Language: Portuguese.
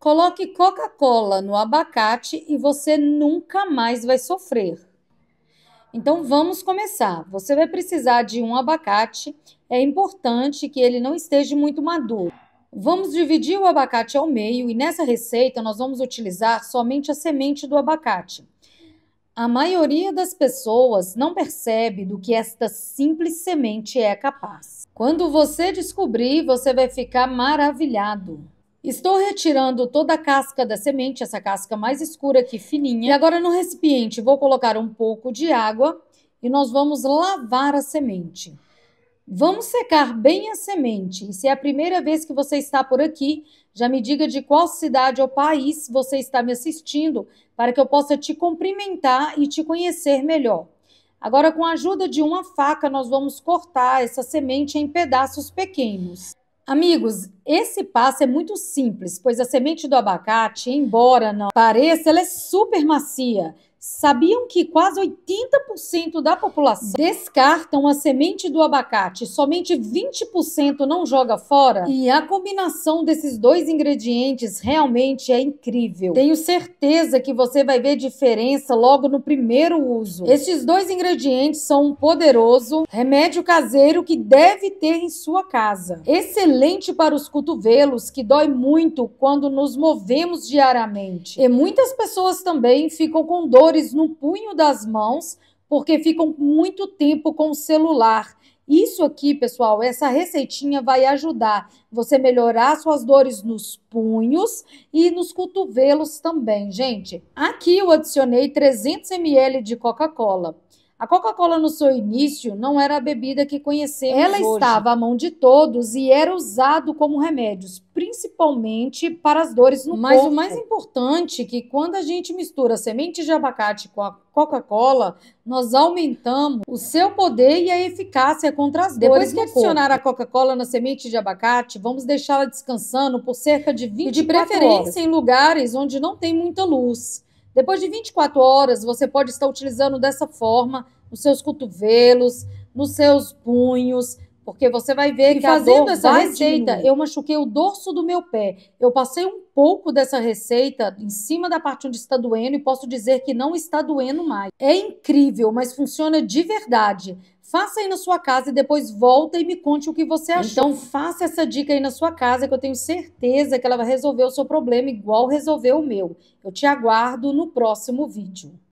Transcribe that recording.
Coloque Coca-Cola no abacate e você nunca mais vai sofrer. Então vamos começar. Você vai precisar de um abacate. É importante que ele não esteja muito maduro. Vamos dividir o abacate ao meio e nessa receita nós vamos utilizar somente a semente do abacate. A maioria das pessoas não percebe do que esta simples semente é capaz. Quando você descobrir, você vai ficar maravilhado. Estou retirando toda a casca da semente, essa casca mais escura aqui, fininha. E agora no recipiente vou colocar um pouco de água e nós vamos lavar a semente. Vamos secar bem a semente. E se é a primeira vez que você está por aqui, já me diga de qual cidade ou país você está me assistindo para que eu possa te cumprimentar e te conhecer melhor. Agora, com a ajuda de uma faca, nós vamos cortar essa semente em pedaços pequenos. Amigos, esse passo é muito simples, pois a semente do abacate, embora não pareça, ela é super macia. Sabiam que quase 80% da população descartam a semente do abacate, somente 20% não joga fora? E a combinação desses dois ingredientes realmente é incrível. Tenho certeza que você vai ver diferença logo no primeiro uso. Estes dois ingredientes são um poderoso remédio caseiro que deve ter em sua casa. Excelente para os cotovelos, que dói muito quando nos movemos diariamente. E muitas pessoas também ficam com dor dores no punho das mãos, porque ficam muito tempo com o celular. Isso aqui, pessoal, essa receitinha vai ajudar você melhorar suas dores nos punhos e nos cotovelos também, gente. Aqui eu adicionei 300 ml de Coca-Cola. A Coca-Cola no seu início não era a bebida que conhecemos Ela hoje. estava à mão de todos e era usado como remédios, principalmente para as dores no Mas corpo. Mas o mais importante é que quando a gente mistura semente de abacate com a Coca-Cola, nós aumentamos o seu poder e a eficácia contra as dores. Depois que adicionar corpo. a Coca-Cola na semente de abacate, vamos deixá-la descansando por cerca de 24 horas. E de preferência horas. em lugares onde não tem muita luz. Depois de 24 horas, você pode estar utilizando dessa forma nos seus cotovelos, nos seus punhos, porque você vai ver e que fazendo essa receita, diminuir. eu machuquei o dorso do meu pé. Eu passei um pouco dessa receita em cima da parte onde está doendo e posso dizer que não está doendo mais. É incrível, mas funciona de verdade. Faça aí na sua casa e depois volta e me conte o que você achou. Então faça essa dica aí na sua casa que eu tenho certeza que ela vai resolver o seu problema igual resolveu o meu. Eu te aguardo no próximo vídeo.